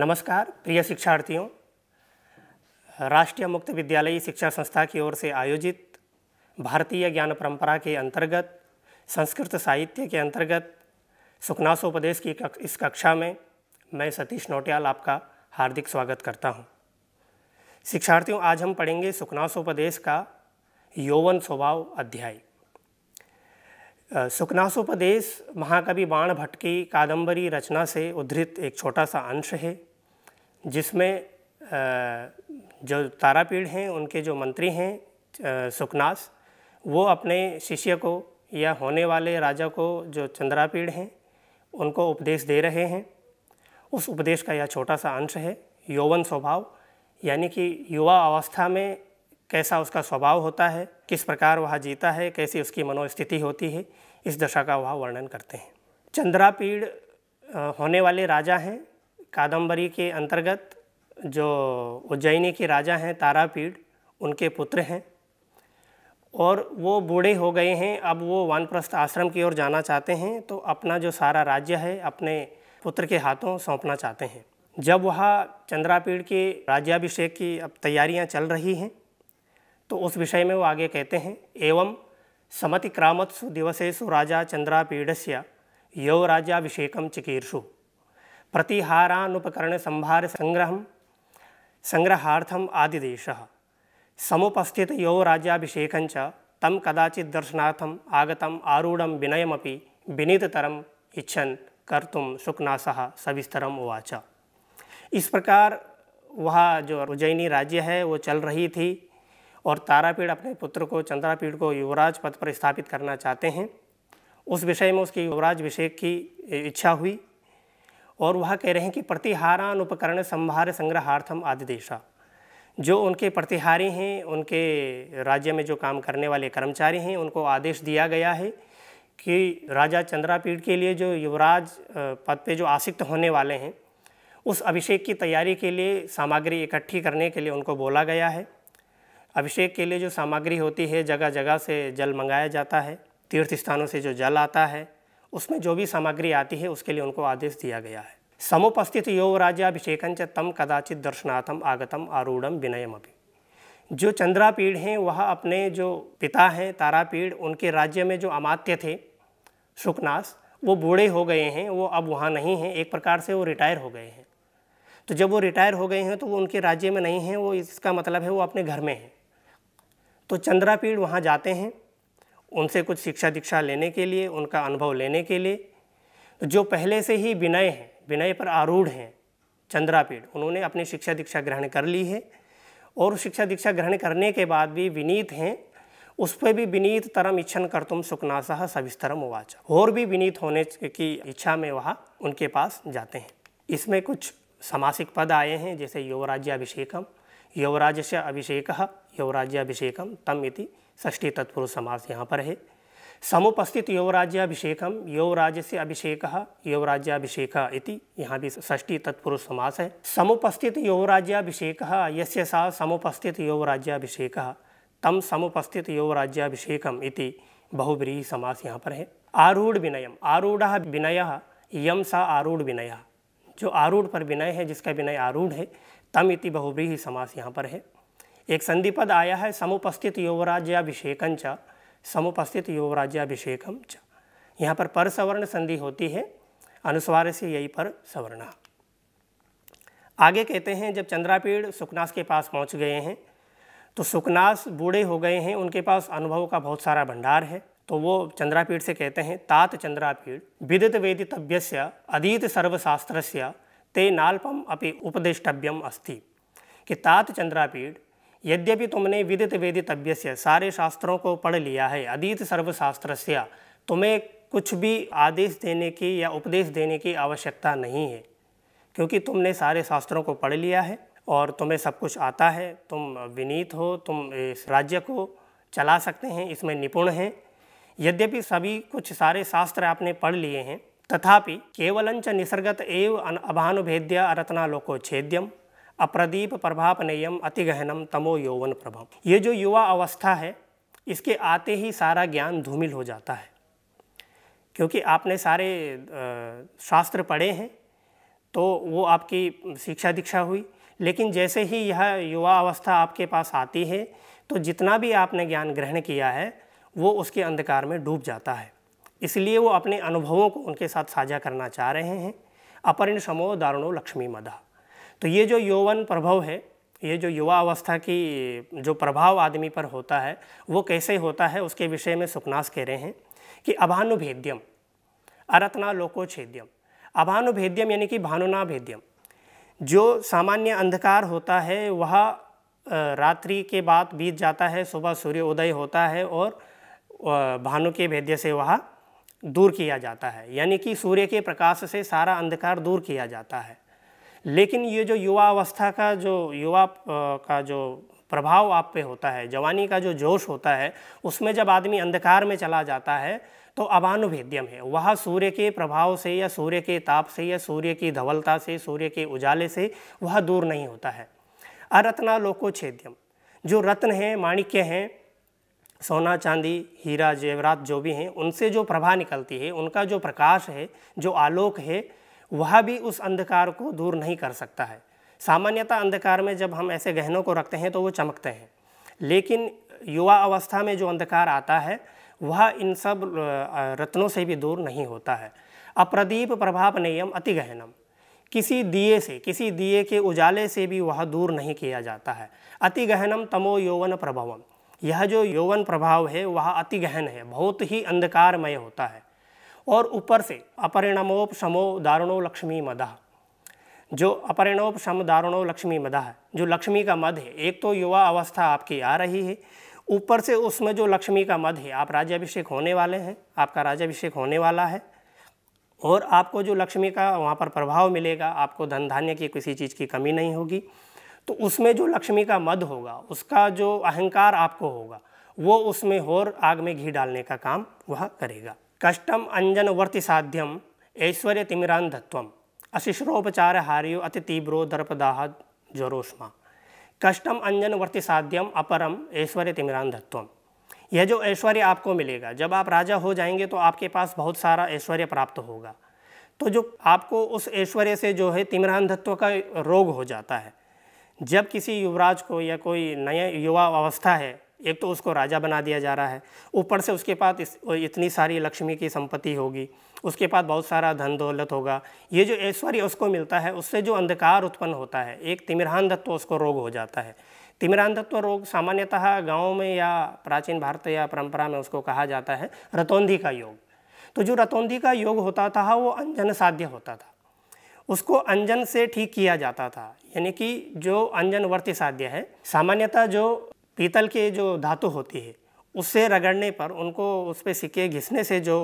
नमस्कार प्रिय शिक्षार्थियों राष्ट्रीय मुक्त विद्यालयी शिक्षा संस्था की ओर से आयोजित भारतीय ज्ञान परंपरा के अंतर्गत संस्कृत साहित्य के अंतर्गत सुखनासोपदेश की इस कक्षा में मैं सतीश नोटियाल आपका हार्दिक स्वागत करता हूं। शिक्षार्थियों आज हम पढ़ेंगे सुखनासोपदेश का यौवन स्वभाव अध्याय सुखनासोपदेश महाकवि बाण भट्ट की कादम्बरी रचना से उद्धृत एक छोटा सा अंश है जिसमें जो तारापीढ़ हैं उनके जो मंत्री हैं सुखनास वो अपने शिष्य को या होने वाले राजा को जो चंद्रापीढ़ हैं उनको उपदेश दे रहे हैं उस उपदेश का यह छोटा सा अंश है यौवन स्वभाव यानी कि युवा अवस्था में कैसा उसका स्वभाव होता है किस प्रकार वह जीता है कैसी उसकी मनोस्थिति होती है इस दशा का वह वर्णन करते हैं चंद्रापीढ़ होने वाले राजा हैं कादम्बरी के अंतर्गत जो उज्जैनी के राजा हैं तारापीढ़ उनके पुत्र हैं और वो बूढ़े हो गए हैं अब वो वानप्रस्थ आश्रम की ओर जाना चाहते हैं तो अपना जो सारा राज्य है अपने पुत्र के हाथों सौंपना चाहते हैं जब वहाँ चंद्रापीढ़ के राज्याभिषेक की अब तैयारियाँ चल रही हैं तो उस विषय में वो आगे कहते हैं एवं समति समतिक्रामत्सु दिवसेसु राजा चंद्रापीढ़ से यौ राज्याभिषेकम चिकीर्षु संभार प्रतिहारानुपकरणसंभारसङ्ग्रहं आदिदेश समुपस्थित यो राज्याभिषेकञ्च तम कदाचि दर्शनार्थम् आगतम् आरूढ़ विनयमी विनीततर इच्छन कर्तुम शुकनास सविस्तर उवाच इस प्रकार वह जो उज्जैनी राज्य है वो चल रही थी और तारापीठ अपने पुत्र को चंद्रापीठ को युवराज पद पर स्थापित करना चाहते हैं उस विषय में उसकी युवराज अभिषेक की इच्छा हुई और वह कह रहे हैं कि प्रतिहारान उपकरण संभार संग्रहार्थम आदिदेशा जो उनके प्रतिहारी हैं उनके राज्य में जो काम करने वाले कर्मचारी हैं उनको आदेश दिया गया है कि राजा चंद्रापीठ के लिए जो युवराज पद पे जो आसिक्त होने वाले हैं उस अभिषेक की तैयारी के लिए सामग्री इकट्ठी करने के लिए उनको बोला गया है अभिषेक के लिए जो सामग्री होती है जगह जगह से जल मंगाया जाता है तीर्थ स्थानों से जो जल आता है उसमें जो भी सामग्री आती है उसके लिए उनको आदेश दिया गया है समुपस्थित योग राज्याभिषेकं च तम कदाचित दर्शनाथम आगतम आरूढ़म अभी जो चंद्रापीढ़ हैं वह अपने जो पिता हैं तारापीढ़ उनके राज्य में जो अमात्य थे शुकनास वो बूढ़े हो गए हैं वो अब वहाँ नहीं हैं एक प्रकार से वो रिटायर हो गए हैं तो जब वो रिटायर हो गए हैं तो वो उनके राज्य में नहीं हैं वो इसका मतलब है वो अपने घर में हैं तो चंद्रापीढ़ वहाँ जाते हैं उनसे कुछ शिक्षा दीक्षा लेने के लिए उनका अनुभव लेने के लिए जो पहले से ही विनय हैं विनय पर आरूढ़ हैं चंद्रापीठ उन्होंने अपनी शिक्षा दीक्षा ग्रहण कर ली है और शिक्षा दीक्षा ग्रहण करने के बाद भी विनीत हैं उस पर भी विनीत तरम इच्छन कर तुम सुखनाशाह सविस्तरम उवाच और भी विनीत होने की इच्छा में वह उनके पास जाते हैं इसमें कुछ समासिक पद आए हैं जैसे युवराज्याभिषेकम युवराज से अभिषेक युवराज्याभिषेकम तम इति षष्ठी तत्पुरुष समास यहाँ पर है समुपस्थित यौवराज्याभिषेकम यौवराज्य से अभिषेक यौवराज्याभिषेक इति यहाँ भी षष्ठी तत्पुरुष समास है समुपस्थित यौवराज्याभिषेक यस्य सा समुपस्थित यौवराज्याभिषेक तम समुपस्थित यौवराज्याभिषेकम इति समास यहाँ पर है आरूढ़ विनय आरूढ़ विनय यम सा आरूढ़ विनय जो आरूढ़ पर विनय है जिसका विनय आरूढ़ है तम इति बहुव्रीहि समास यहाँ पर है एक संधिपद आया है समुपस्थित युवराज्याभिषेक च समुपस्थित योगराज्याभिषेकं च यहाँ पर पर सवर्ण संधि होती है अनुस्वार से यही पर सवर्ण आगे कहते हैं जब चंद्रापीढ़ सुकनास के पास पहुँच गए हैं तो सुकनास बूढ़े हो गए हैं उनके पास अनुभव का बहुत सारा भंडार है तो वो चंद्रापीठ से कहते हैं तात चंद्रापीठ विदित वेदितव्य अधीत सर्वशास्त्र ते नालपम अपि उपदेष्टव्यम अस्ति कि तात चंद्रापीठ यद्यपि तुमने विदित वेदितव्य सारे शास्त्रों को पढ़ लिया है अदित सर्वशास्त्र तुम्हें कुछ भी आदेश देने की या उपदेश देने की आवश्यकता नहीं है क्योंकि तुमने सारे शास्त्रों को पढ़ लिया है और तुम्हें सब कुछ आता है तुम विनीत हो तुम इस राज्य को चला सकते हैं इसमें निपुण हैं यद्यपि सभी कुछ सारे शास्त्र आपने पढ़ लिए हैं तथापि केवलंच निसर्गत एव अभानुभेद्य रत्नालोको छेद्यम अप्रदीप प्रभाप अति गहनम तमो यौवन प्रभम ये जो युवा अवस्था है इसके आते ही सारा ज्ञान धूमिल हो जाता है क्योंकि आपने सारे शास्त्र पढ़े हैं तो वो आपकी शिक्षा दीक्षा हुई लेकिन जैसे ही यह युवा अवस्था आपके पास आती है तो जितना भी आपने ज्ञान ग्रहण किया है वो उसके अंधकार में डूब जाता है इसलिए वो अपने अनुभवों को उनके साथ साझा करना चाह रहे हैं अपरिण समो दारुणो लक्ष्मी मदा तो ये जो यौवन प्रभाव है ये जो युवा अवस्था की जो प्रभाव आदमी पर होता है वो कैसे होता है उसके विषय में सुखनास कह रहे हैं कि अभानुभेद्यम अरत्ना छेद्यम अभानुभेद्यम यानी कि भानुना भेद्यम जो सामान्य अंधकार होता है वह रात्रि के बाद बीत जाता है सुबह सूर्य उदय होता है और भानु के भेद्य से वह दूर किया जाता है यानी कि सूर्य के प्रकाश से सारा अंधकार दूर किया जाता है लेकिन ये जो युवा अवस्था का जो युवा का जो प्रभाव आप पे होता है जवानी का जो जोश होता है उसमें जब आदमी अंधकार में चला जाता है तो अभानुभेद्यम है वह सूर्य के प्रभाव से या सूर्य के ताप से या सूर्य की धवलता से सूर्य के उजाले से वह दूर नहीं होता है अरत्ना लोको छेद्यम जो रत्न हैं माणिक्य हैं सोना चांदी हीरा जेवरात जो भी हैं उनसे जो प्रभा निकलती है उनका जो प्रकाश है जो आलोक है वह भी उस अंधकार को दूर नहीं कर सकता है सामान्यतः अंधकार में जब हम ऐसे गहनों को रखते हैं तो वो चमकते हैं लेकिन युवा अवस्था में जो अंधकार आता है वह इन सब रत्नों से भी दूर नहीं होता है अप्रदीप प्रभाव नियम अति गहनम किसी दिए से किसी दिए के उजाले से भी वह दूर नहीं किया जाता है अति गहनम तमो यौवन प्रभावम यह जो यौवन प्रभाव है वह अति गहन है बहुत ही अंधकारमय होता है और ऊपर से अपरिणमोपशमो दारुणो लक्ष्मी मदा जो अपरिणोपशम दारुणो लक्ष्मी मदा है जो लक्ष्मी का मध है एक तो युवा अवस्था आपकी आ रही है ऊपर से उसमें जो लक्ष्मी का मध है आप राज्यभिषेक होने वाले हैं आपका राज्याभिषेक होने वाला है और आपको जो लक्ष्मी का वहाँ पर प्रभाव मिलेगा आपको धन धान्य की किसी चीज़ की कमी नहीं होगी तो उसमें जो लक्ष्मी का मध होगा उसका जो अहंकार आपको होगा वो उसमें और आग में घी डालने का काम वह करेगा कष्टम वर्ति साध्यम ऐश्वर्य हारियो अति तीव्रो दर्पदाह ज्वरोष्मा कष्टम अंजन वर्ति साध्यम अपरम ऐश्वर्य धत्व यह जो ऐश्वर्य आपको मिलेगा जब आप राजा हो जाएंगे तो आपके पास बहुत सारा ऐश्वर्य प्राप्त होगा तो जो आपको उस ऐश्वर्य से जो है तिमिरांधत्व का रोग हो जाता है जब किसी युवराज को या कोई नया युवा अवस्था है एक तो उसको राजा बना दिया जा रहा है ऊपर से उसके पास इस, इतनी सारी लक्ष्मी की संपत्ति होगी उसके पास बहुत सारा धन दौलत होगा ये जो ऐश्वर्य उसको मिलता है उससे जो अंधकार उत्पन्न होता है एक तिमिरान दत्व उसको रोग हो जाता है तिमिरान तत्व रोग सामान्यतः गाँव में या प्राचीन भारत या परंपरा में उसको कहा जाता है रतौंधी का योग तो जो रतौंधी का योग होता था वो अंजन साध्य होता था उसको अंजन से ठीक किया जाता था यानी कि जो अंजन वर्ति साध्य है सामान्यतः जो पीतल की जो धातु होती है उससे रगड़ने पर उनको उस पर सिक्के घिसने से जो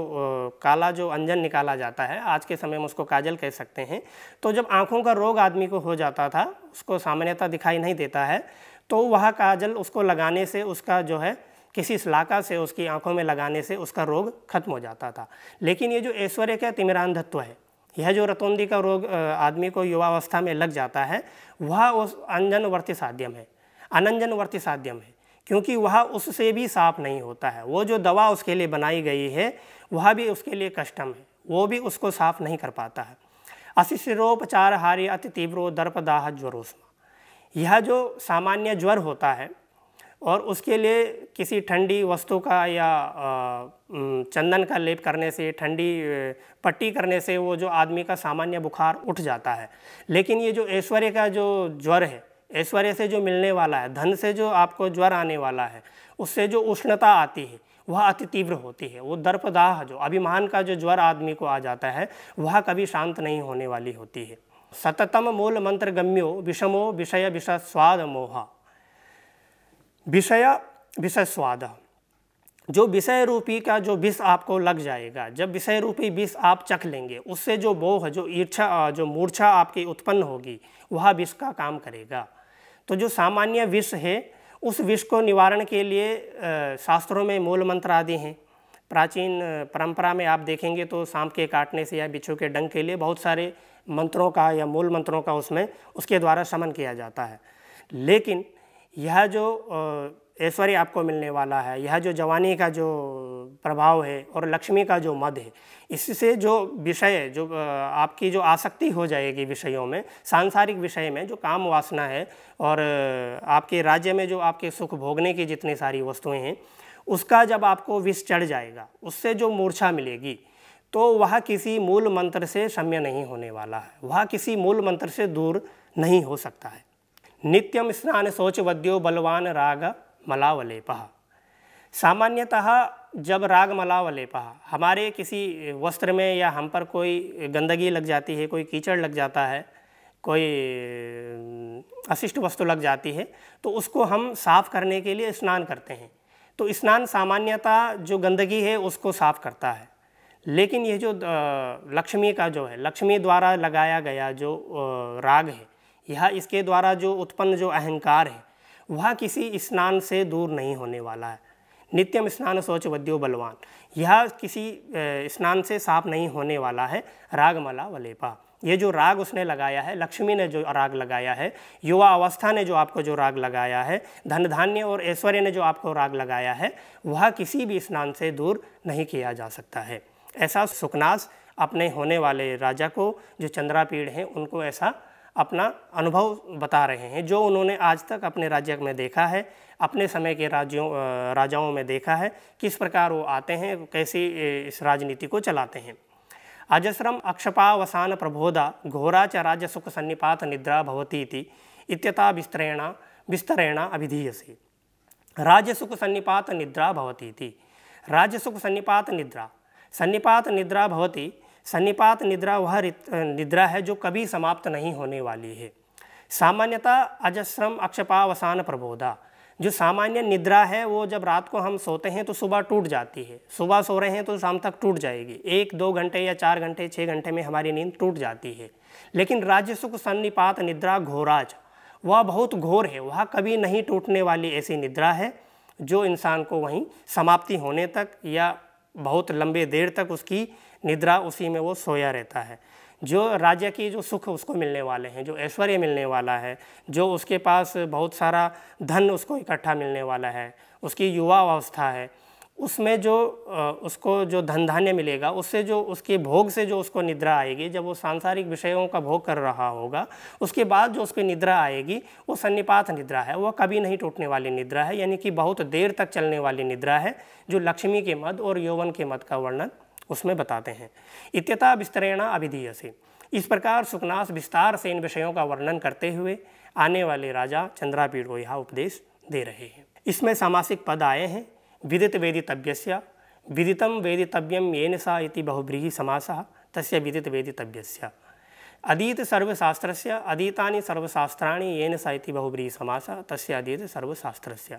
काला जो अंजन निकाला जाता है आज के समय में उसको काजल कह सकते हैं तो जब आँखों का रोग आदमी को हो जाता था उसको सामान्यतः दिखाई नहीं देता है तो वह काजल उसको लगाने से उसका जो है किसी सलाका से उसकी आंखों में लगाने से उसका रोग खत्म हो जाता था लेकिन ये जो ऐश्वर्य का तिमिरांधत्व है यह जो रतौंदी का रोग आदमी को युवावस्था में लग जाता है वह उस वर्ती साध्यम है अनंजनवर्ती साध्यम है क्योंकि वह उससे भी साफ नहीं होता है वो जो दवा उसके लिए बनाई गई है वह भी उसके लिए कष्टम है वो भी उसको साफ नहीं कर पाता है अशिशिरोपचार हारी अति तीव्रो दर्पदाह ज्वरोष्मा यह जो सामान्य ज्वर होता है और उसके लिए किसी ठंडी वस्तु का या चंदन का लेप करने से ठंडी पट्टी करने से वो जो आदमी का सामान्य बुखार उठ जाता है लेकिन ये जो ऐश्वर्य का जो ज्वर है ऐश्वर्य से जो मिलने वाला है धन से जो आपको ज्वर आने वाला है उससे जो उष्णता आती है वह अति तीव्र होती है वो दर्पदाह जो अभिमान का जो ज्वर आदमी को आ जाता है वह कभी शांत नहीं होने वाली होती है सततम मूल मंत्र गम्यो विषमो विषय विषस्वाद मोह विषय स्वाद जो विषय रूपी का जो विष आपको लग जाएगा जब विषय रूपी विष आप चख लेंगे उससे जो बोह जो ईर्षा जो मूर्छा आपकी उत्पन्न होगी वह विष का काम करेगा तो जो सामान्य विष है उस विष को निवारण के लिए शास्त्रों में मूल मंत्र आदि हैं प्राचीन परंपरा में आप देखेंगे तो सांप के काटने से या बिच्छू के डंग के लिए बहुत सारे मंत्रों का या मूल मंत्रों का उसमें उसके द्वारा शमन किया जाता है लेकिन यह जो ऐश्वर्य आपको मिलने वाला है यह जो जवानी का जो प्रभाव है और लक्ष्मी का जो मध है इससे जो विषय जो आपकी जो आसक्ति हो जाएगी विषयों में सांसारिक विषय में जो काम वासना है और आपके राज्य में जो आपके सुख भोगने की जितनी सारी वस्तुएं हैं उसका जब आपको विष चढ़ जाएगा उससे जो मूर्छा मिलेगी तो वह किसी मूल मंत्र से शम्य नहीं होने वाला है वह किसी मूल मंत्र से दूर नहीं हो सकता है नित्यम स्नान सोच वद्यो बलवान राग मलावलेप सामान्यतः जब राग मलावलेप हमारे किसी वस्त्र में या हम पर कोई गंदगी लग जाती है कोई कीचड़ लग जाता है कोई अशिष्ट वस्तु लग जाती है तो उसको हम साफ़ करने के लिए स्नान करते हैं तो स्नान सामान्यतः जो गंदगी है उसको साफ़ करता है लेकिन ये जो लक्ष्मी का जो है लक्ष्मी द्वारा लगाया गया जो राग है यह इसके द्वारा जो उत्पन्न जो अहंकार है वह किसी स्नान से दूर नहीं होने वाला है नित्यम स्नान शौच वद्यो बलवान यह किसी स्नान से साफ नहीं होने वाला है रागमला वलेपा ये जो राग उसने लगाया है लक्ष्मी ने जो राग लगाया है युवा अवस्था ने जो आपको जो राग लगाया है धन धान्य और ऐश्वर्य ने जो आपको राग लगाया है वह किसी भी स्नान से दूर नहीं किया जा सकता है ऐसा सुखनास अपने होने वाले राजा को जो चंद्रापीढ़ हैं उनको ऐसा अपना अनुभव बता रहे हैं जो उन्होंने आज तक अपने राज्य में देखा है अपने समय के राज्यों राजाओं में देखा है किस प्रकार वो आते हैं कैसी इस राजनीति को चलाते हैं अजस्रम अक्षपावसान प्रबोधा घोरा च राज्य सुख सन्निपात निद्रा भवती इत्यता विस्तरेण विस्तरेण अभिधीयसी राज्य सुख सन्निपात निद्रा भवती राज्य सुख सन्निपात निद्रा सन्निपात निद्रा भवती सन्निपात निद्रा वह निद्रा है जो कभी समाप्त नहीं होने वाली है सामान्यतः अजश्रम अक्षपावसान प्रबोधा जो सामान्य निद्रा है वो जब रात को हम सोते हैं तो सुबह टूट जाती है सुबह सो रहे हैं तो शाम तक टूट जाएगी एक दो घंटे या चार घंटे छः घंटे में हमारी नींद टूट जाती है लेकिन राज्य सुख सन्निपात निद्रा घोराज वह बहुत घोर है वह कभी नहीं टूटने वाली ऐसी निद्रा है जो इंसान को वहीं समाप्ति होने तक या बहुत लंबे देर तक उसकी निद्रा उसी में वो सोया रहता है जो राज्य की जो सुख उसको मिलने वाले हैं जो ऐश्वर्य मिलने वाला है जो उसके पास बहुत सारा धन उसको इकट्ठा मिलने वाला है उसकी युवा अवस्था है उसमें जो उसको जो धन धान्य मिलेगा उससे जो उसके भोग से जो उसको निद्रा आएगी जब वो सांसारिक विषयों का भोग कर रहा होगा उसके बाद जो उसकी निद्रा आएगी वो सन्निपात निद्रा है वो कभी नहीं टूटने वाली निद्रा है यानी कि बहुत देर तक चलने वाली निद्रा है जो लक्ष्मी के मत और यौवन के मत का वर्णन उसमें बताते हैं इत्यता विस्तरेणा अभिधीय से इस प्रकार सुकनास विस्तार से इन विषयों का वर्णन करते हुए आने वाले राजा चंद्रापीठ को यह उपदेश दे रहे हैं इसमें सामासिक पद आए हैं विदित वेदितव्य विदितम वेदितव्यम येन सा इति बहुब्रीही समासः तस्य विदित वेदितव्य अधीत सर्वशास्त्र से अदीता सर्वशास्त्राणी येन सा इति बहुब्रीही समासः तस्य अधीत सर्वशास्त्र से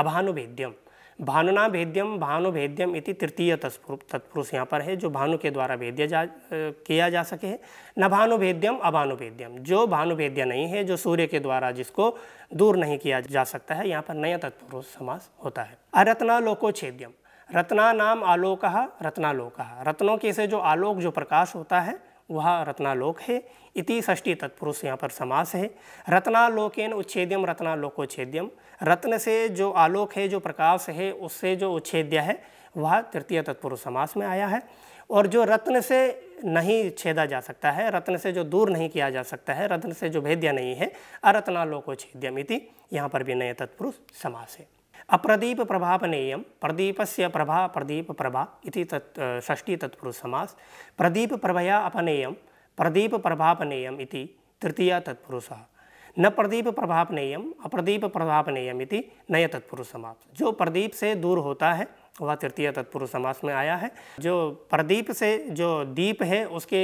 अभानुवेद्यम भानुना भेद्यम भानु भेद्यम इति तृतीय तत्पुरुष यहाँ पर है जो भानु के द्वारा भेद्य जा किया जा सके न भानु भेद्यम अभानु भेद्यम जो भानु भेद्य नहीं है जो सूर्य के द्वारा जिसको दूर नहीं किया जा सकता है यहाँ पर नया तत्पुरुष समास होता है अरत्ना छेद्यम रत्ना नाम आलोक रत्नालोक रत्नों के से जो आलोक जो प्रकाश होता है वह रत्नालोक है इति षष्टी तत्पुरुष यहाँ पर समास है रत्नालोकेन उच्छेद्यम रत्नालोकोच्छेद्यम रत्न से जो आलोक है जो प्रकाश है उससे जो उच्छेद्य है वह तृतीय तत्पुरुष समास में आया है और जो रत्न से नहीं छेदा जा सकता है रत्न से जो दूर नहीं किया जा सकता है रत्न से जो भेद्य नहीं है अरत्नालोकोच्छेद्यम इति यहाँ पर भी नए तत्पुरुष समास है अप्रदीपप्रभापनेयं प्रदीपस्य प्रभा प्रभा इति तत् षष्ठी तत्पुरुषसमास प्रभया अपनेयं प्रदीप इति तृतीया तत्पुर न प्रदीप प्रभापनेयम अप्रदीप प्रभापनेयम इति नय तत्पुरुष समाप्त जो प्रदीप से दूर होता है वह तृतीय तत्पुरुष समास में आया है जो प्रदीप से जो दीप है उसके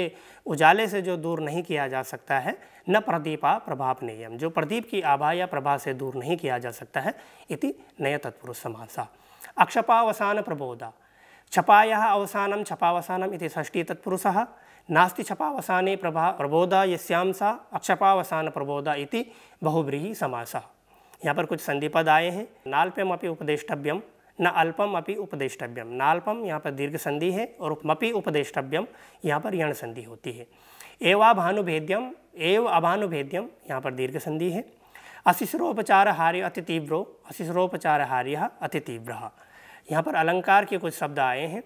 उजाले से जो दूर नहीं किया जा सकता है न प्रदीपा प्रभाव नियम जो प्रदीप की आभा या प्रभा से दूर नहीं किया जा सकता है इति नय तत्पुरुष समासा अक्षपावसान प्रबोधा छपाया अवसानम छपावसानम इति षष्ठी नास्ति छपावसाने प्रभा प्रबोधा यश्याम सा अक्षपावसान प्रबोधा इति बहुब्रीही समासः यहाँ पर कुछ संधिपद आए हैं नाल्प्यम अपि उपदेष्टव्यम न अल्पम अपि उपदेष्टव्यम न अल्पम यहाँ पर दीर्घ संधि है और उपमपि उपदेष्टव्यम यहाँ पर यण संधि होती है भानुभेद्यम एव अभानुभेद्यम यहाँ पर दीर्घ संधि है अशिश्रोपचार हार्य अति तीव्रो अशिश्रोपचार हार्य अति तीव्र यहाँ पर अलंकार के कुछ शब्द आए हैं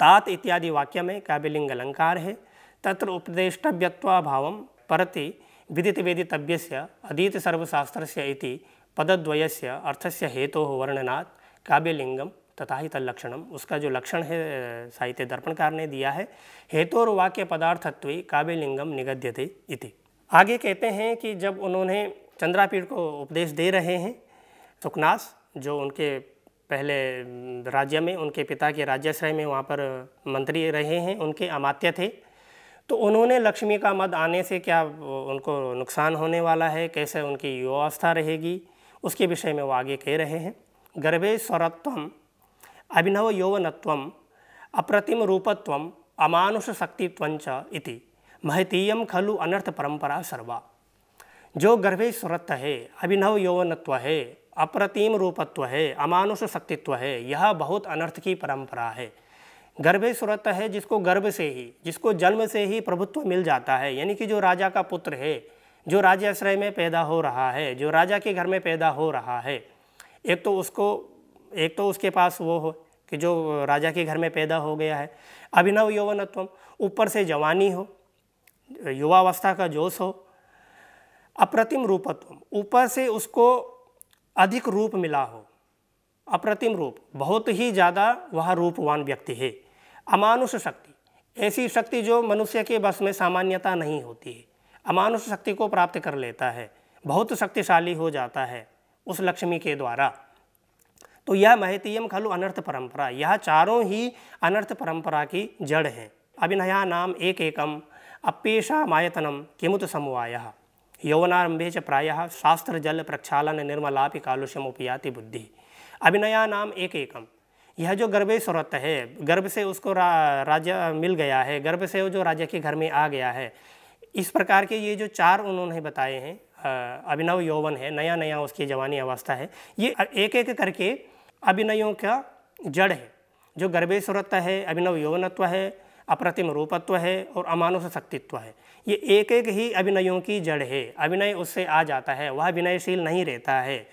तात इत्यादि वाक्य में काव्यलिंग अलंकार है तत्र उपदेष्टव्यवाभाव परति विदित वेदितव्य अधीत सर्वशास्त्र अर्थ अर्थस्य हेतु वर्णनात् काव्यलिंगम तथा ही तलक्षणम उसका जो लक्षण है साहित्य दर्पणकार ने दिया है हेतु और वाक्य पदार्थत्व काव्यलिंगम निगद्यते इति आगे कहते हैं कि जब उन्होंने चंद्रापीठ को उपदेश दे रहे हैं सुखनास जो उनके पहले राज्य में उनके पिता के राज्यश्रय में वहाँ पर मंत्री रहे हैं उनके अमात्य थे तो उन्होंने लक्ष्मी का मद आने से क्या उनको नुकसान होने वाला है कैसे उनकी युवावस्था रहेगी उसके विषय में वो आगे कह रहे हैं गर्भेश्वरत्व अभिनव यौवनत्व अप्रतिम रूपत्व अमानुष शक्तित्वंच इति महतीय खलु अनर्थ परंपरा सर्वा जो गर्भेश्वरत्व है अभिनव यौवनत्व है अप्रतिम रूपत्व है अमानुष शक्तित्व है यह बहुत अनर्थ की परंपरा है गर्भेश्वरत्व है जिसको गर्भ से ही जिसको जन्म से ही प्रभुत्व मिल जाता है यानी कि जो राजा का पुत्र है जो राज्य आश्रय में पैदा हो रहा है जो राजा के घर में पैदा हो रहा है एक तो उसको एक तो उसके पास वो हो कि जो राजा के घर में पैदा हो गया है अभिनव यौवनत्वम ऊपर से जवानी हो युवावस्था का जोश हो अप्रतिम रूपत्व ऊपर से उसको अधिक रूप मिला हो अप्रतिम रूप बहुत ही ज़्यादा वह रूपवान व्यक्ति है अमानुष शक्ति ऐसी शक्ति जो मनुष्य के बस में सामान्यता नहीं होती है अमानुष शक्ति को प्राप्त कर लेता है बहुत शक्तिशाली हो जाता है उस लक्ष्मी के द्वारा तो यह महतीयम खलु अनर्थ परंपरा यह चारों ही अनर्थ परंपरा की जड़ हैं अभिनया नाम एक एकम अपेशा मायतनम किमुत समुवाय यौवनारंभे च प्रायः शास्त्र जल प्रक्षालन निर्मलापि कालुष्यम उपयाति बुद्धि अभिनया नाम एक एकम यह जो गर्भ सुरत है गर्भ से उसको रा, राजा मिल गया है गर्भ से वो जो राजा के घर में आ गया है इस प्रकार के ये जो चार उन्होंने बताए हैं अभिनव यौवन है नया नया उसकी जवानी अवस्था है ये एक एक करके अभिनयों का जड़ है जो गर्भेश्वरत्व है अभिनव यौवनत्व है अप्रतिम रूपत्व है और अमानुष शक्तित्व है ये एक एक ही अभिनयों की जड़ है अभिनय उससे आ जाता है वह अभिनयशील नहीं रहता है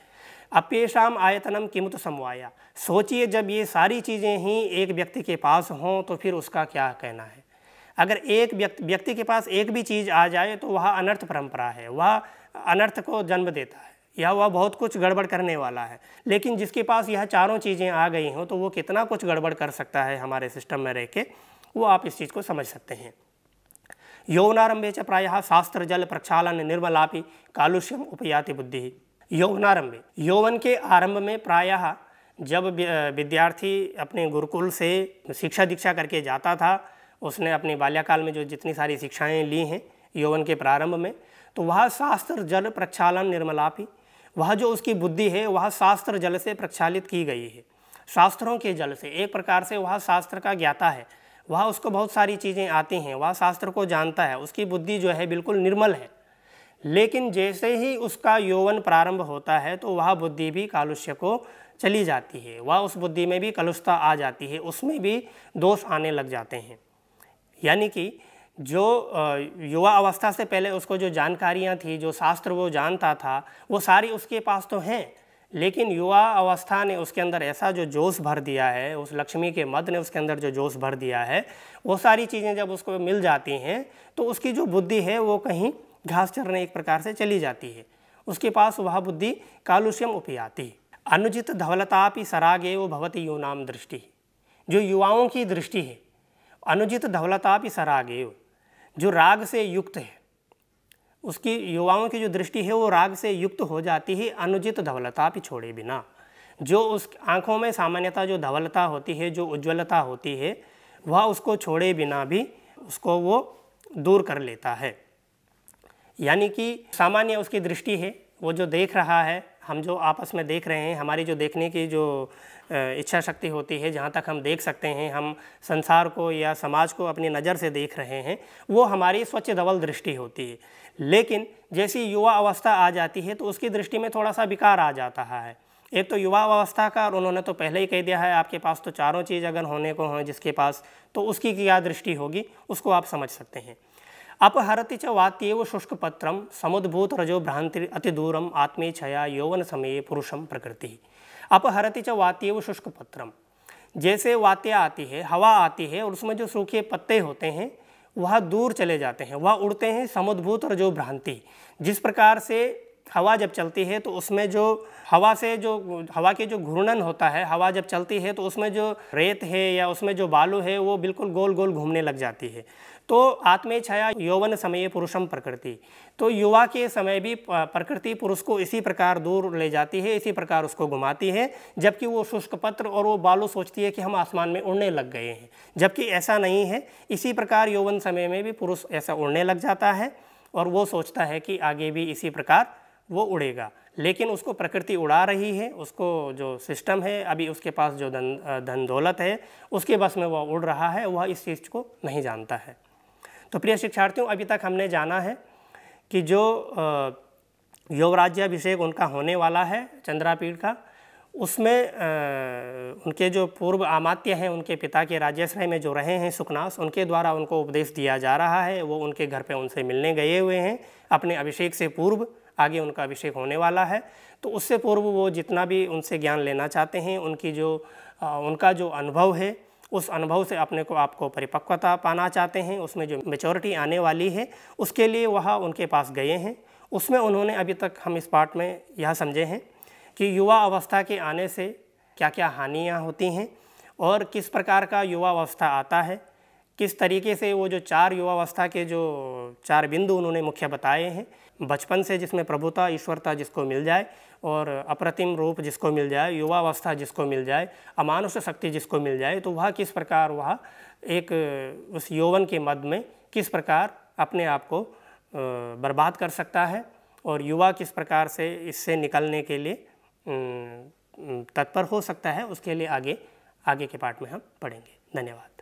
अपेशाम आयतनम किमत समवाया सोचिए जब ये सारी चीज़ें ही एक व्यक्ति के पास हों तो फिर उसका क्या कहना है अगर एक व्यक्ति व्यक्ति के पास एक भी चीज़ आ जाए तो वह अनर्थ परंपरा है वह अनर्थ को जन्म देता है यह वह बहुत कुछ गड़बड़ करने वाला है लेकिन जिसके पास यह चारों चीज़ें आ गई हों तो वो कितना कुछ गड़बड़ कर सकता है हमारे सिस्टम में रह के वो आप इस चीज़ को समझ सकते हैं यौवनारंभे च प्रायः शास्त्र जल प्रक्षालन निर्मलापि कालुष्यम उपयाति बुद्धि यौवनारंभे यौवन के आरंभ में प्रायः जब विद्यार्थी अपने गुरुकुल से शिक्षा दीक्षा करके जाता था उसने अपने बाल्यकाल में जो जितनी सारी शिक्षाएँ ली हैं यौवन के प्रारंभ में तो वह शास्त्र जल प्रक्षालन निर्मलापी वह जो उसकी बुद्धि है वह शास्त्र जल से प्रक्षालित की गई है शास्त्रों के जल से एक प्रकार से वह शास्त्र का ज्ञाता है वह उसको बहुत सारी चीज़ें आती हैं वह शास्त्र को जानता है उसकी बुद्धि जो है बिल्कुल निर्मल है लेकिन जैसे ही उसका यौवन प्रारंभ होता है तो वह बुद्धि भी कालुष्य को चली जाती है वह उस बुद्धि में भी कलुषता आ जाती है उसमें भी दोष आने लग जाते हैं यानी कि जो युवा अवस्था से पहले उसको जो जानकारियाँ थी जो शास्त्र वो जानता था वो सारी उसके पास तो हैं लेकिन युवा अवस्था ने उसके अंदर ऐसा जो जोश भर दिया है उस लक्ष्मी के मद ने उसके अंदर जो जोश भर दिया है वो सारी चीज़ें जब उसको मिल जाती हैं तो उसकी जो बुद्धि है वो कहीं घास चरने एक प्रकार से चली जाती है उसके पास वह बुद्धि कालुष्यम उपयाती अनुचित धवलतापि सरागे वो भवती यूनाम दृष्टि जो युवाओं की दृष्टि है अनुचित धवलतापि सरागे जो राग से युक्त है उसकी युवाओं की जो दृष्टि है वो राग से युक्त हो जाती है अनुचित धवलता भी छोड़े बिना जो उस आँखों में सामान्यतः जो धवलता होती है जो उज्ज्वलता होती है वह उसको छोड़े बिना भी उसको वो दूर कर लेता है यानी कि सामान्य उसकी दृष्टि है वो जो देख रहा है हम जो आपस में देख रहे हैं हमारी जो देखने की जो इच्छा शक्ति होती है जहाँ तक हम देख सकते हैं हम संसार को या समाज को अपनी नज़र से देख रहे हैं वो हमारी स्वच्छ धवल दृष्टि होती है लेकिन जैसी युवा अवस्था आ जाती है तो उसकी दृष्टि में थोड़ा सा विकार आ जाता है एक तो युवा अवस्था का और उन्होंने तो पहले ही कह दिया है आपके पास तो चारों चीज़ अगर होने को हों जिसके पास तो उसकी क्या दृष्टि होगी उसको आप समझ सकते हैं अपहरति च वात्येव शुष्कपत्रम समुद्भूत रजो भ्रांति अतिदूरम आत्मे छया यौवन समय पुरुषम प्रकृति अपहरति च वात्येव शुष्कपत्रम जैसे वात्या आती है हवा आती है और उसमें जो सूखे पत्ते होते हैं वह दूर चले जाते हैं वह उड़ते हैं समुद्भूत जो भ्रांति जिस प्रकार से हवा जब चलती है तो उसमें जो हवा से जो हवा के जो घूर्णन होता है हवा जब चलती है तो उसमें जो रेत है या उसमें जो बालू है वो बिल्कुल गोल गोल घूमने लग जाती है तो आत्मे छाया यौवन समय पुरुषम प्रकृति तो युवा के समय भी प्रकृति पुरुष को इसी प्रकार दूर ले जाती है इसी प्रकार उसको घुमाती है जबकि वो शुष्क पत्र और वो बालू सोचती है कि हम आसमान में उड़ने लग गए हैं जबकि ऐसा नहीं है इसी प्रकार यौवन समय में भी पुरुष ऐसा उड़ने लग जाता है और वो सोचता है कि आगे भी इसी प्रकार वो उड़ेगा लेकिन उसको प्रकृति उड़ा रही है उसको जो सिस्टम है अभी उसके पास जो धन धन दौलत है उसके बस में वह उड़ रहा है वह इस चीज़ को नहीं जानता है तो प्रिय शिक्षार्थियों अभी तक हमने जाना है कि जो युवराज्याभिषेक उनका होने वाला है चंद्रापीठ का उसमें आ, उनके जो पूर्व आमात्य हैं उनके पिता के राज्याश्रय में जो रहे हैं सुखनास उनके द्वारा उनको उपदेश दिया जा रहा है वो उनके घर पे उनसे मिलने गए हुए हैं अपने अभिषेक से पूर्व आगे उनका अभिषेक होने वाला है तो उससे पूर्व वो जितना भी उनसे ज्ञान लेना चाहते हैं उनकी जो आ, उनका जो अनुभव है उस अनुभव से अपने को आपको परिपक्वता पाना चाहते हैं उसमें जो मेचोरिटी आने वाली है उसके लिए वह उनके पास गए हैं उसमें उन्होंने अभी तक हम इस पार्ट में यह समझे हैं कि युवा अवस्था के आने से क्या क्या हानियाँ होती हैं और किस प्रकार का युवा अवस्था आता है किस तरीके से वो जो चार युवा अवस्था के जो चार बिंदु उन्होंने मुख्य बताए हैं बचपन से जिसमें प्रभुता ईश्वरता जिसको मिल जाए और अप्रतिम रूप जिसको मिल जाए युवावस्था जिसको मिल जाए अमानुष शक्ति जिसको मिल जाए तो वह किस प्रकार वह एक उस यौवन के मद में किस प्रकार अपने आप को बर्बाद कर सकता है और युवा किस प्रकार से इससे निकलने के लिए तत्पर हो सकता है उसके लिए आगे आगे के पार्ट में हम पढ़ेंगे धन्यवाद